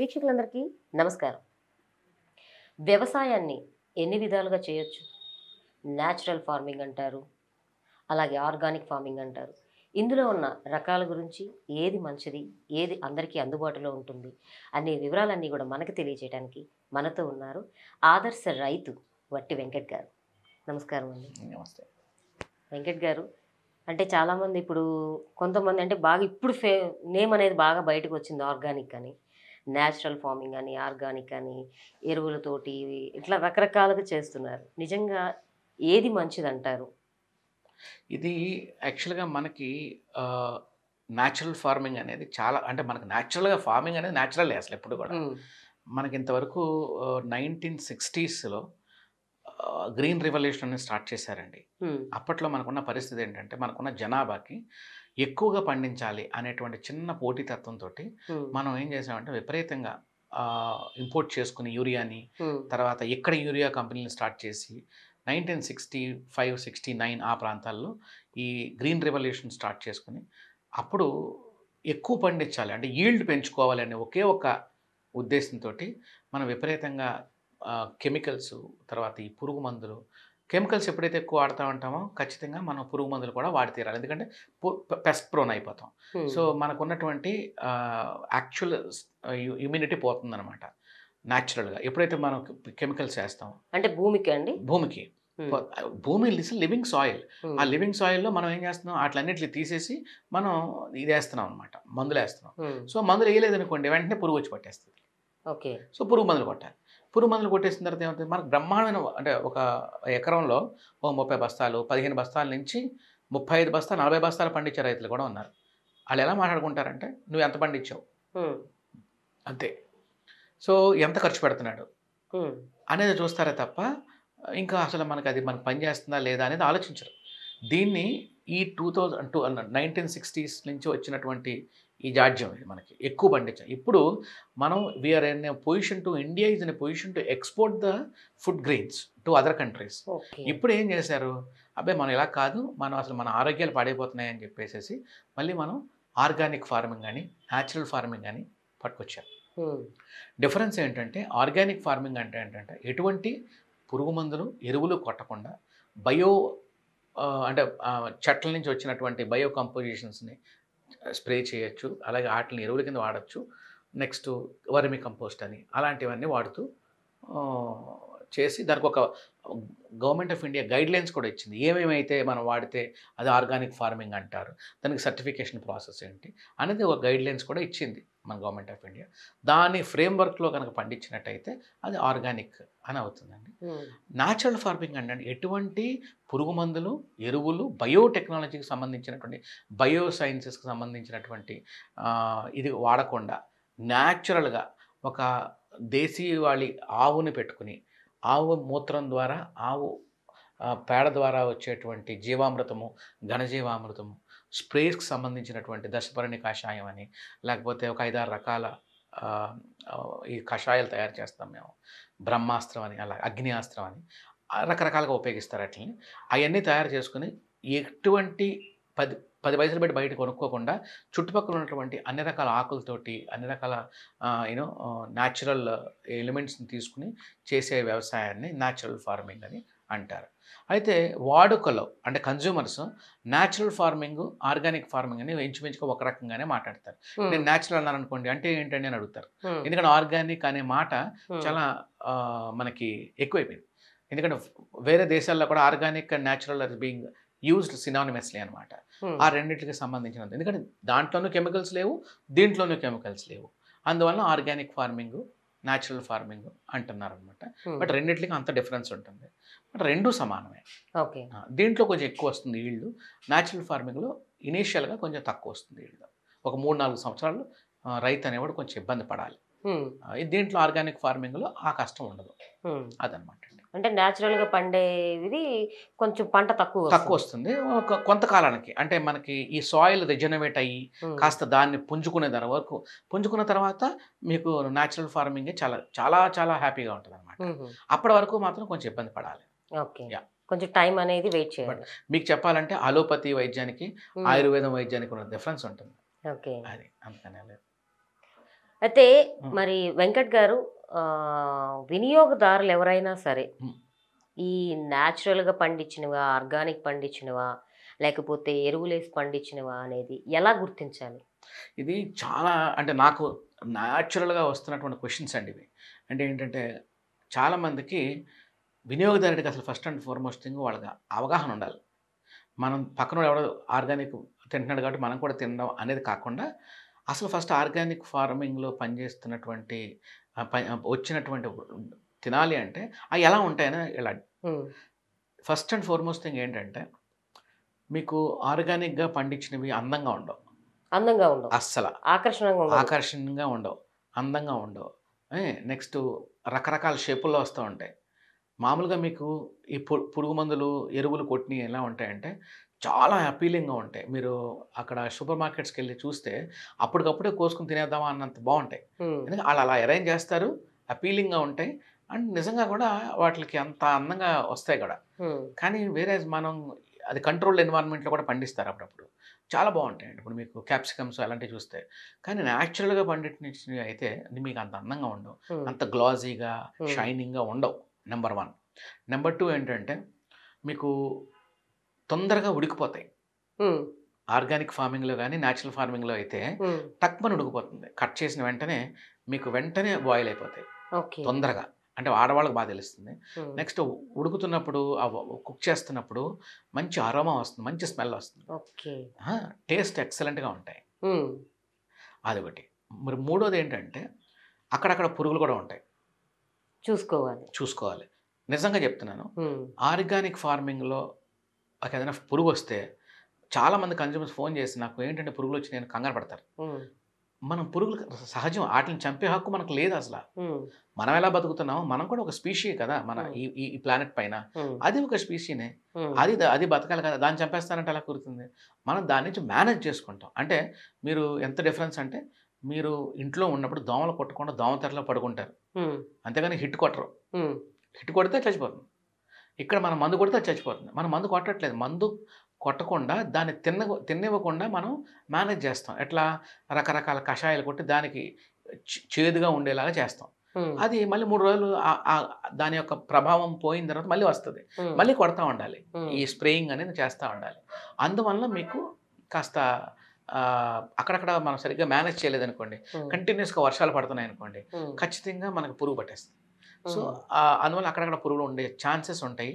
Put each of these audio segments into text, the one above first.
వీక్షకులందరికీ నమస్కారం వ్యవసాయాన్ని ఎన్ని విధాలుగా చేయొచ్చు న్యాచురల్ ఫార్మింగ్ అంటారు అలాగే ఆర్గానిక్ ఫార్మింగ్ అంటారు ఇందులో ఉన్న రకాల గురించి ఏది మంచిది ఏది అందరికీ అందుబాటులో ఉంటుంది అనే వివరాలన్నీ కూడా మనకు తెలియజేయడానికి మనతో ఉన్నారు ఆదర్శ రైతు వట్టి వెంకట్ గారు నమస్కారం అండి నమస్తే వెంకట్ గారు అంటే చాలామంది ఇప్పుడు కొంతమంది అంటే బాగా ఇప్పుడు ఫే నేమ్ అనేది బాగా బయటకు వచ్చింది ఆర్గానిక్ అని న్యాచురల్ ఫార్మింగ్ అని ఆర్గానిక్ అని ఎరువులతోటి ఇట్లా రకరకాలుగా చేస్తున్నారు నిజంగా ఏది మంచిది అంటారు ఇది యాక్చువల్గా మనకి న్యాచురల్ ఫార్మింగ్ అనేది చాలా అంటే మనకు న్యాచురల్గా ఫార్మింగ్ అనేది న్యాచురల్ అసలు ఎప్పుడు కూడా మనకి ఇంతవరకు నైన్టీన్ సిక్స్టీస్లో గ్రీన్ రివల్యూషన్ అనేది స్టార్ట్ చేశారండి అప్పట్లో మనకున్న పరిస్థితి ఏంటంటే మనకున్న జనాభాకి ఎక్కువగా పండించాలి అనేటువంటి చిన్న పోటీతత్వంతో మనం ఏం చేసామంటే విపరీతంగా ఇంపోర్ట్ చేసుకుని యూరియాని తర్వాత ఎక్కడ యూరియా కంపెనీని స్టార్ట్ చేసి nineteen sixty five sixty nine ఆ ప్రాంతాల్లో ఈ గ్రీన్ రెవల్యూషన్ స్టార్ట్ చేసుకుని అప్పుడు ఎక్కువ పండించాలి అంటే ఈల్డ్ అనే ఒకే ఒక ఉద్దేశంతో మనం విపరీతంగా కెమికల్స్ తర్వాత ఈ పురుగు మందులు కెమికల్స్ ఎప్పుడైతే ఎక్కువ వాడుతూ ఉంటామో ఖచ్చితంగా మనం పురుగు మందులు కూడా వాడి తీరాలి ఎందుకంటే పెస్ట్ ప్రోన్ అయిపోతాం సో మనకున్నటువంటి యాక్చువల్ ఇమ్యూనిటీ అనమాట న్యాచురల్గా ఎప్పుడైతే మనం కెమికల్స్ వేస్తాం అంటే భూమికి అండి భూమికి భూమి ఇస్ లివింగ్ సాయిల్ ఆ లివింగ్ సాయిల్లో మనం ఏం చేస్తున్నాం అట్లన్నిట్లు తీసేసి మనం ఇది వేస్తున్నాం అనమాట మందులు వేస్తున్నాం సో మందులు వేయలేదనుకోండి వెంటనే పురుగు వచ్చి పట్టేస్తుంది ఓకే సో పురుగు మందులు కొట్టాలి పురుగు మందులు కొట్టేసిన తర్వాత ఏమవుతుంది మనకు బ్రహ్మాండమైన అంటే ఒక ఎకరంలో ఓ ముప్పై బస్తాలు పదిహేను బస్తాల నుంచి ముప్పై ఐదు బస్తాలు నలభై బస్తాలు పండించే రైతులు కూడా ఉన్నారు వాళ్ళు ఎలా మాట్లాడుకుంటారంటే నువ్వు ఎంత పండించావు అంతే సో ఎంత ఖర్చు పెడుతున్నాడు అనేది చూస్తారే తప్ప ఇంకా అసలు మనకు అది మనకు పనిచేస్తుందా లేదా అనేది ఆలోచించరు దీన్ని ఈ two thousand two nineteen sixties నుంచి వచ్చినటువంటి ఈ జాడ్యం ఇది మనకి ఎక్కువ పండించాం ఇప్పుడు మనం we are in position to India is in position to export the food grains to other countries ఇప్పుడు ఏం చేశారు అబ్బాయి మనం ఇలా కాదు మనం అసలు మన ఆరోగ్యాలు పాడైపోతున్నాయని చెప్పేసి మళ్ళీ మనం ఆర్గానిక్ ఫార్మింగ్ కానీ న్యాచురల్ ఫార్మింగ్ కానీ పట్టుకొచ్చారు డిఫరెన్స్ ఏంటంటే ఆర్గానిక్ ఫార్మింగ్ అంటే ఏంటంటే ఎటువంటి పురుగు మందులు ఎరువులు కొట్టకుండా బయో అంటే చెట్ల నుంచి వచ్చినటువంటి బయో కంపోజిషన్స్ని స్ప్రే చేయొచ్చు అలాగే వాటిని ఎరువుల కింద వాడచ్చు నెక్స్ట్ వర్మి కంపోస్ట్ అని అలాంటివన్నీ వాడుతూ చేసి దానికి ఒక government of India guidelines కూడా ఇచ్చింది ఏమేమైతే మనం వాడితే అది ఆర్గానిక్ ఫార్మింగ్ అంటారు దానికి సర్టిఫికేషన్ ప్రాసెస్ ఏంటి అనేది ఒక గైడ్ లైన్స్ కూడా ఇచ్చింది మన గవర్నమెంట్ ఆఫ్ ఇండియా దాని ఫ్రేమ్వర్క్లో కనుక పండించినట్టయితే అది ఆర్గానిక్ అని అవుతుందండి న్యాచురల్ ఫార్మింగ్ అంటే ఎటువంటి పురుగు మందులు ఎరువులు బయోటెక్నాలజీకి సంబంధించినటువంటి బయో సైన్సెస్కి సంబంధించినటువంటి ఇది వాడకుండా న్యాచురల్గా ఒక దేశీయవాళి ఆవుని పెట్టుకుని ఆవు మూత్రం ద్వారా ఆవు పేడ ద్వారా వచ్చేటువంటి జీవామృతము ఘనజీవామృతము స్ప్రేస్కి సంబంధించినటువంటి దశపరణి కషాయం అని లేకపోతే ఒక ఐదారు రకాల ఈ కషాయాలు తయారు చేస్తాం మేము బ్రహ్మాస్త్రం అని అలా అగ్నియాస్త్రం అని రకరకాలుగా ఉపయోగిస్తారు అట్లని అవన్నీ తయారు చేసుకుని ఎటువంటి పది పది పైసలు పెట్టి బయట కొనుక్కోకుండా చుట్టుపక్కల ఉన్నటువంటి అన్ని రకాల ఆకులతోటి అన్ని రకాల యూనో న్యాచురల్ ఎలిమెంట్స్ని తీసుకుని చేసే వ్యవసాయాన్ని న్యాచురల్ ఫార్మింగ్ అని అంటారు అయితే వాడుకలో అంటే consumers natural farming organic farming అని ఇంచుమించుగా ఒక రకంగానే మాట్లాడతారు నేను న్యాచురల్ అన్నాను అనుకోండి అంటే ఏంటండి అని అడుగుతారు ఎందుకంటే ఆర్గానిక్ అనే మాట చాలా మనకి ఎక్కువైపోయింది ఎందుకంటే వేరే దేశాల్లో కూడా ఆర్గానిక్ అండ్ న్యాచురల్ అది బీయింగ్ యూజ్డ్ సినానిమస్లీ అనమాట ఆ రెండింటికి సంబంధించినంత ఎందుకంటే దాంట్లోనూ కెమికల్స్ లేవు దీంట్లోనూ కెమికల్స్ లేవు అందువల్ల ఆర్గానిక్ ఫార్మింగ్ న్యాచురల్ ఫార్మింగ్ అంటున్నారు అనమాట hmm. బట్ రెండింటికి అంత డిఫరెన్స్ ఉంటుంది బట్ రెండు సమానమే ఓకే దీంట్లో కొంచెం ఎక్కువ వస్తుంది ఈల్డ్ న్యాచురల్ ఫార్మింగ్లో ఇనీషియల్గా కొంచెం తక్కువ వస్తుంది ఈల్డ్ ఒక మూడు నాలుగు సంవత్సరాలు రైతు అనేవాడు కొంచెం ఇబ్బంది పడాలి hmm. దీంట్లో ఆర్గానిక్ ఫార్మింగ్లో ఆ కష్టం ఉండదు hmm. అదనమాట అంటే న్యాచురల్గా పండేది కొంచెం పంట తక్కువ తక్కువ వస్తుంది కొంతకాలానికి అంటే మనకి ఈ సాయిల్ రిజనరేట్ అయ్యి కాస్త దాన్ని పుంజుకునే ధర వరకు పుంజుకున్న తర్వాత మీకు న్యాచురల్ ఫార్మింగ్ చాలా చాలా చాలా హ్యాపీగా ఉంటుంది అనమాట అప్పటి వరకు మాత్రం కొంచెం ఇబ్బంది పడాలి ఓకే కొంచెం టైం అనేది వెయిట్ చేయాలి మీకు చెప్పాలంటే అలోపతి వైద్యానికి ఆయుర్వేదం వైద్యానికి ఉన్న డిఫరెన్స్ ఉంటుంది ఓకే అది అంతనే లేదు అయితే మరి వెంకట్ గారు వినియోగదారులు ఎవరైనా సరే ఈ న్యాచురల్గా పండించినవా ఆర్గానిక్ పండించినవా లేకపోతే ఎరువులేసి పండించినవా అనేది ఎలా గుర్తించాలి ఇది చాలా అంటే నాకు న్యాచురల్గా వస్తున్నటువంటి క్వశ్చన్స్ అండి ఇవి అంటే ఏంటంటే చాలామందికి వినియోగదారుడికి అసలు ఫస్ట్ అండ్ ఫార్మోస్ట్ థింగ్ వాళ్ళకి అవగాహన ఉండాలి మనం పక్కన ఎవరు ఆర్గానిక్ తింటున్నాడు కాబట్టి మనం కూడా తినడం అనేది కాకుండా అసలు ఫస్ట్ ఆర్గానిక్ ఫార్మింగ్లో పనిచేస్తున్నటువంటి వచ్చినటువంటి తినాలి అంటే అవి ఎలా ఉంటాయని ఇలా ఫస్ట్ అండ్ ఫార్మోస్ట్ థింగ్ ఏంటంటే మీకు ఆర్గానిక్గా పండించినవి అందంగా ఉండవు అందంగా ఉండవు అస్సలు ఆకర్షణంగా ఆకర్షణంగా ఉండవు అందంగా ఉండవు నెక్స్ట్ రకరకాల షేపుల్లో వస్తూ ఉంటాయి మామూలుగా మీకు ఈ పురుగు మందులు ఎరువులు కొట్టినవి ఎలా ఉంటాయంటే చాలా అపీలింగ్గా ఉంటాయి మీరు అక్కడ సూపర్ మార్కెట్స్కి వెళ్ళి చూస్తే అప్పటికప్పుడే కోసుకుని తినేద్దామా అన్నంత బాగుంటాయి ఎందుకంటే వాళ్ళు అలా అరేంజ్ చేస్తారు అపీలింగ్గా ఉంటాయి అండ్ నిజంగా కూడా వాటికి అంత అందంగా వస్తాయి కూడా కానీ వేరే మనం అది కంట్రోల్డ్ ఎన్వైరన్మెంట్లో కూడా పండిస్తారు అప్పుడప్పుడు చాలా బాగుంటాయండి ఇప్పుడు మీకు క్యాప్సికమ్స్ అలాంటివి చూస్తే కానీ న్యాచురల్గా పండించినవి అయితే మీకు అంత అందంగా ఉండవు అంత గ్లాజీగా షైనింగ్గా ఉండవు నెంబర్ వన్ నెంబర్ టూ ఏంటంటే మీకు తొందరగా ఉడికిపోతాయి ఆర్గానిక్ ఫార్మింగ్లో కానీ న్యాచురల్ ఫార్మింగ్లో అయితే తక్కువ ఉడికిపోతుంది కట్ చేసిన వెంటనే మీకు వెంటనే బాయిల్ అయిపోతాయి తొందరగా అంటే ఆడవాళ్ళకి బాగా తెలుస్తుంది నెక్స్ట్ ఉడుకుతున్నప్పుడు కుక్ చేస్తున్నప్పుడు మంచి అరోమా వస్తుంది మంచి స్మెల్ వస్తుంది టేస్ట్ ఎక్సలెంట్గా ఉంటాయి అదొకటి మరి మూడోది ఏంటంటే అక్కడక్కడ పురుగులు కూడా ఉంటాయి చూసుకోవాలి చూసుకోవాలి నిజంగా చెప్తున్నాను ఆర్గానిక్ ఫార్మింగ్లో నాకు ఏదైనా పురుగు వస్తే చాలామంది కన్జ్యూమర్స్ ఫోన్ చేసి నాకు ఏంటంటే పురుగులు వచ్చి నేను కంగారు పడతారు మనం పురుగులు సహజం వాటిని చంపే హక్కు మనకు లేదు అసలు మనం ఎలా బతుకుతున్నాం మనం కూడా ఒక స్పీషియే కదా మన ఈ ప్లానెట్ పైన అది ఒక స్పీషియనే అది అది బతకాలి కదా దాన్ని చంపేస్తానంటే అలా కురుతుంది మనం దాని నుంచి మేనేజ్ చేసుకుంటాం అంటే మీరు ఎంత డిఫరెన్స్ అంటే మీరు ఇంట్లో ఉన్నప్పుడు దోమలు కొట్టకుండా తెరలో పడుకుంటారు అంతేగాని హిట్ కొట్టరు హిట్ కొడితే చచ్చిపోతుంది ఇక్కడ మనం మందు కొడితే చచ్చిపోతుంది మనం మందు కొట్టట్లేదు మందు కొట్టకుండా దాన్ని తిన్న తిన్నివ్వకుండా మనం మేనేజ్ చేస్తాం ఎట్లా రకరకాల కషాయాలు కొట్టి దానికి చేదుగా ఉండేలాగా చేస్తాం అది మళ్ళీ మూడు రోజులు దాని యొక్క ప్రభావం పోయిన తర్వాత మళ్ళీ వస్తుంది మళ్ళీ కొడతా ఉండాలి ఈ స్ప్రేయింగ్ అనేది చేస్తూ ఉండాలి అందువల్ల మీకు కాస్త అక్కడక్కడ మనం సరిగ్గా మేనేజ్ చేయలేదనుకోండి కంటిన్యూస్గా వర్షాలు పడుతున్నాయి అనుకోండి ఖచ్చితంగా మనకు పురుగు పట్టేస్తుంది సో అందువల్ల అక్కడక్కడ పురుగులు ఉండే ఛాన్సెస్ ఉంటాయి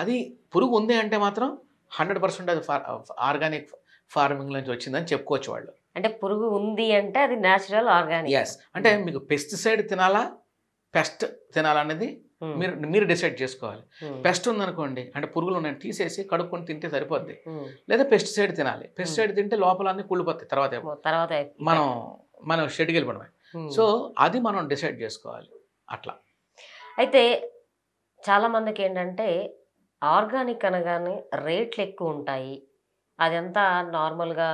అది పురుగు ఉంది అంటే మాత్రం హండ్రెడ్ పర్సెంట్ అది ఆర్గానిక్ ఫార్మింగ్ నుంచి వచ్చిందని చెప్పుకోవచ్చు వాళ్ళు అంటే పురుగు ఉంది అంటే అది న్యాచురల్ ఆర్గానిక్ ఎస్ అంటే మీకు పెస్టిసైడ్ తినాలా పెస్ట్ తినాలనేది మీరు మీరు డిసైడ్ చేసుకోవాలి పెస్ట్ ఉందనుకోండి అంటే పురుగులు ఉన్నాయని తీసేసి కడుక్కొని తింటే సరిపోద్ది లేదా పెస్టిసైడ్ తినాలి పెస్టిసైడ్ తింటే లోపల అన్ని కుళ్ళిపోతాయి తర్వాత తర్వాత మనం మనం షెడ్యూల్ పడమే సో అది మనం డిసైడ్ చేసుకోవాలి అట్లా అయితే చాలామందికి ఏంటంటే ఆర్గానిక్ అనగానే రేట్లు ఎక్కువ ఉంటాయి అదంతా నార్మల్గా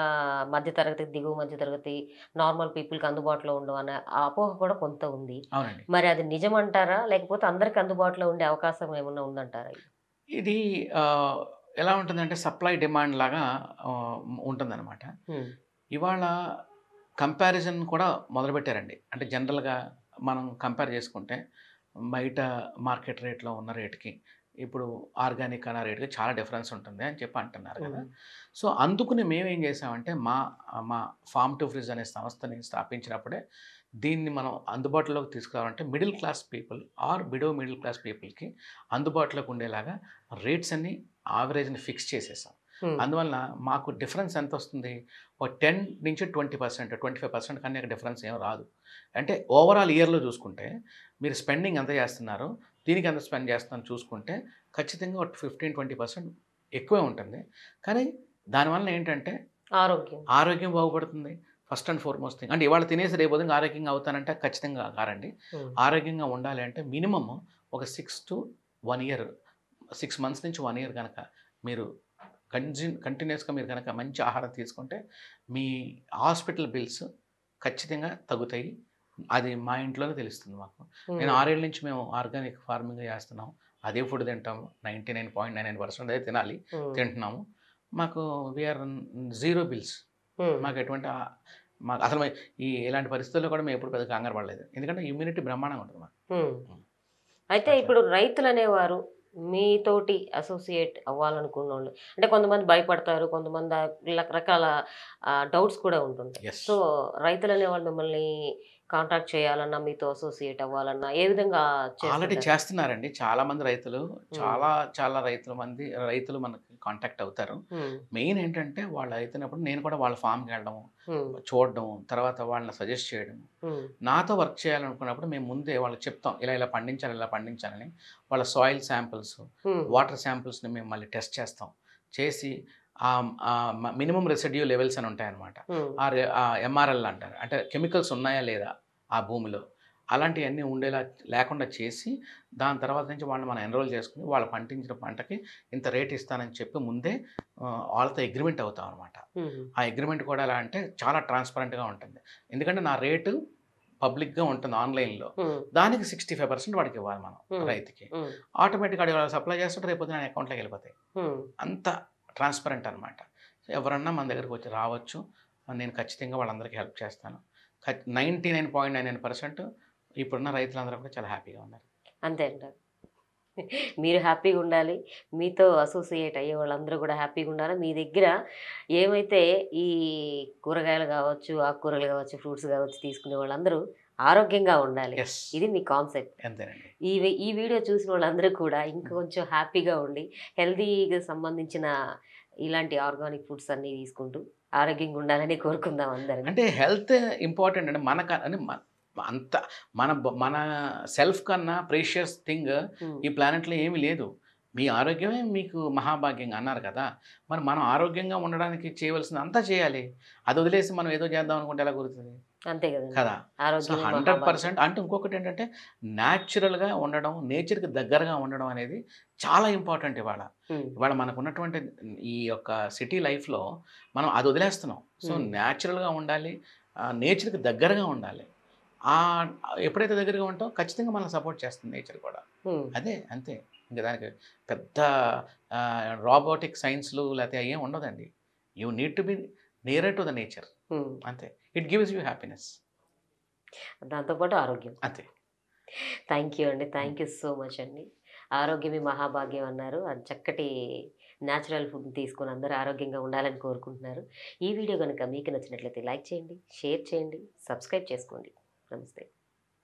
మధ్యతరగతి దిగువ మధ్యతరగతి నార్మల్ పీపుల్కి అందుబాటులో ఉండవు అనే అపోహ కూడా కొంత ఉంది మరి అది నిజం అంటారా లేకపోతే అందరికి అందుబాటులో ఉండే అవకాశం ఏమన్నా ఉందంటారా ఇది ఎలా ఉంటుందంటే సప్లై డిమాండ్ లాగా ఉంటుందన్నమాట ఇవాళ కంపారిజన్ కూడా మొదలుపెట్టారండి అంటే జనరల్గా మనం కంపేర్ చేసుకుంటే బయట మార్కెట్ రేట్లో ఉన్న రేట్కి ఇప్పుడు ఆర్గానిక్ అన్న రేట్కి చాలా డిఫరెన్స్ ఉంటుంది అని చెప్పి అంటున్నారు కదా సో అందుకుని మేమేం చేసామంటే మా మా ఫామ్ టు ఫ్రిడ్జ్ అనే సంస్థని స్థాపించినప్పుడే దీన్ని మనం అందుబాటులోకి తీసుకురావాలంటే middle class people are below middle class పీపుల్కి అందుబాటులోకి ఉండేలాగా రేట్స్ అన్ని యావరేజ్ని ఫిక్స్ చేసేసాం అందువల్ల మాకు డిఫరెన్స్ ఎంత వస్తుంది ఒక టెన్ నుంచి twenty percent twenty five percent కానీ డిఫరెన్స్ ఏం రాదు అంటే ఓవరాల్ ఇయర్లో చూసుకుంటే మీరు స్పెండింగ్ ఎంత చేస్తున్నారు దీనికి ఎంత స్పెండ్ చేస్తున్నారు చూసుకుంటే ఖచ్చితంగా ఒక ఫిఫ్టీన్ ట్వంటీ పర్సెంట్ ఎక్కువే ఉంటుంది కానీ దానివల్ల ఏంటంటే ఆరోగ్యం ఆరోగ్యం బాగుపడుతుంది ఫస్ట్ అండ్ ఫార్మోస్ట్ థింగ్ అంటే ఇవాళ తినేసి రేపు ఆరోగ్యంగా అవుతానంటే ఖచ్చితంగా కారండి ఆరోగ్యంగా ఉండాలి అంటే మినిమమ్ ఒక six to one year six months నుంచి వన్ ఇయర్ కనుక మీరు కంజిన్ కంటిన్యూస్గా మీరు కనుక మంచి ఆహారం తీసుకుంటే మీ హాస్పిటల్ బిల్స్ ఖచ్చితంగా తగ్గుతాయి అది మా ఇంట్లోనే తెలుస్తుంది మాకు నేను ఆరేళ్ళ నుంచి మేము ఆర్గానిక్ ఫార్మింగ్ చేస్తున్నాం అదే ఫుడ్ తింటాము ninety nine point nine nine percent అదే తినాలి తింటున్నాము మాకు వీఆర్ జీరో బిల్స్ మాకు ఎటువంటి మాకు అసలు ఈ ఇలాంటి పరిస్థితుల్లో కూడా మేము ఎప్పుడు పెద్ద కంగారు పడలేదు ఎందుకంటే ఇమ్యూనిటీ బ్రహ్మాండంగా ఉంటుంది మాకు అయితే ఇప్పుడు రైతులు అనేవారు మీతోటి అసోసియేట్ అవ్వాలనుకున్న వాళ్ళు అంటే కొంతమంది భయపడతారు కొంతమంది రకరకాల డౌట్స్ కూడా ఉంటుంది సో రైతులు అనేవాళ్ళు మిమ్మల్ని కాంటాక్ట్ చేయాలన్నా మీతో అసోసియేట్ అవ్వాలన్నా ఏ విధంగా ఆల్రెడీ చేస్తున్నారండి చాలా మంది రైతులు చాలా చాలా రైతుల మంది రైతులు మనకి కాంటాక్ట్ అవుతారు మెయిన్ ఏంటంటే వాళ్ళు అవుతున్నప్పుడు నేను కూడా వాళ్ళ ఫామ్కి వెళ్ళడం చూడడం తర్వాత వాళ్ళని సజెస్ట్ చేయడం నాతో వర్క్ చేయాలనుకున్నప్పుడు మేము ముందే వాళ్ళకి చెప్తాం ఇలా ఇలా పండించాలి ఇలా పండించాలని వాళ్ళ సాయిల్ శాంపిల్స్ వాటర్ శాంపిల్స్ని మేము మళ్ళీ టెస్ట్ చేస్తాం చేసి మినిమం రెసిడ్యూ లెవెల్స్ అని ఉంటాయన్నమాట ఆ ఎంఆర్ఎల్ అంటారు అంటే కెమికల్స్ ఉన్నాయా లేదా ఆ భూమిలో అలాంటివన్నీ ఉండేలా లేకుండా చేసి దాని తర్వాత నుంచి వాళ్ళని మనం ఎన్రోల్ చేసుకుని వాళ్ళు పండించిన పంటకి ఇంత రేట్ ఇస్తానని చెప్పి ముందే వాళ్ళతో అగ్రిమెంట్ అవుతాం అనమాట ఆ అగ్రిమెంట్ కూడా ఎలా అంటే చాలా ట్రాన్స్పరెంట్గా ఉంటుంది ఎందుకంటే నా రేటు పబ్లిక్గా ఉంటుంది ఆన్లైన్లో దానికి సిక్స్టీ ఫైవ్ పర్సెంట్ వాడికి ఇవ్వాలి మనం రైతుకి ఆటోమేటిక్గా సప్లై చేస్తుంటే రేపు నా అకౌంట్లోకి వెళ్ళిపోతాయి అంత ట్రాన్స్పరెంట్ అనమాట ఎవరన్నా మన దగ్గరికి వచ్చి రావచ్చు నేను ఖచ్చితంగా వాళ్ళందరికీ హెల్ప్ చేస్తాను ninety nine point nine nine percent ఇప్పుడున్న రైతులందరూ కూడా చాలా హ్యాపీగా ఉన్నారు అంతే అంటారు మీరు హ్యాపీగా ఉండాలి మీతో అసోసియేట్ అయ్యే వాళ్ళందరూ కూడా హ్యాపీగా ఉండాలి మీ దగ్గర ఏమైతే ఈ కూరగాయలు కావచ్చు ఆకుకూరలు కావచ్చు ఫ్రూట్స్ కావచ్చు తీసుకునే వాళ్ళందరూ ఆరోగ్యంగా ఉండాలి ఇది మీ కాన్సెప్ట్ ఈ ఈ వీడియో చూసిన వాళ్ళందరూ కూడా ఇంకొంచెం hmm. హ్యాపీగా ఉండి హెల్దీకి సంబంధించిన ఇలాంటి ఆర్గానిక్ ఫుడ్స్ అన్నీ తీసుకుంటూ ఆరోగ్యంగా ఉండాలని కోరుకుందాం అందరు అంటే హెల్త్ ఇంపార్టెంట్ అంటే మన అంటే అంత మన మన సెల్ఫ్ కన్నా ప్రీషియస్ థింగ్ ఈ ప్లానెట్లో ఏమీ లేదు మీ ఆరోగ్యమే మీకు మహాభాగ్యంగా అన్నారు కదా మరి మనం ఆరోగ్యంగా ఉండడానికి చేయవలసింది అంతా చేయాలి అది వదిలేసి మనం ఏదో చేద్దాం అనుకుంటే ఎలా కుదురుతుంది అంతే కదా కదా హండ్రెడ్ పర్సెంట్ అంటే ఇంకొకటి ఏంటంటే న్యాచురల్గా ఉండడం నేచర్కి దగ్గరగా ఉండడం అనేది చాలా ఇంపార్టెంట్ ఇవాళ ఇవాళ మనకు ఉన్నటువంటి ఈ యొక్క సిటీ లైఫ్లో మనం అది వదిలేస్తున్నాం సో న్యాచురల్గా ఉండాలి నేచర్కి దగ్గరగా ఉండాలి ఎప్పుడైతే దగ్గరగా ఉంటాం ఖచ్చితంగా మనం సపోర్ట్ చేస్తుంది నేచర్ కూడా అదే అంతే ఇంకా దానికి పెద్ద రాబోటిక్ సైన్స్లు లేకపోతే అయ్యే ఉండదండి you need to be near to the nature అంతే ఇట్ గివ్స్ యూ హ్యాపీనెస్ దాంతోపాటు ఆరోగ్యం అంతే థ్యాంక్ యూ అండి థ్యాంక్ యూ సో మచ్ అండి ఆరోగ్యమే మహాభాగ్యం అన్నారు అది చక్కటి న్యాచురల్ ఫుడ్ తీసుకుని అందరూ ఆరోగ్యంగా ఉండాలని కోరుకుంటున్నారు ఈ వీడియో కనుక మీకు నచ్చినట్లయితే లైక్ చేయండి షేర్ చేయండి సబ్స్క్రైబ్ చేసుకోండి నమస్తే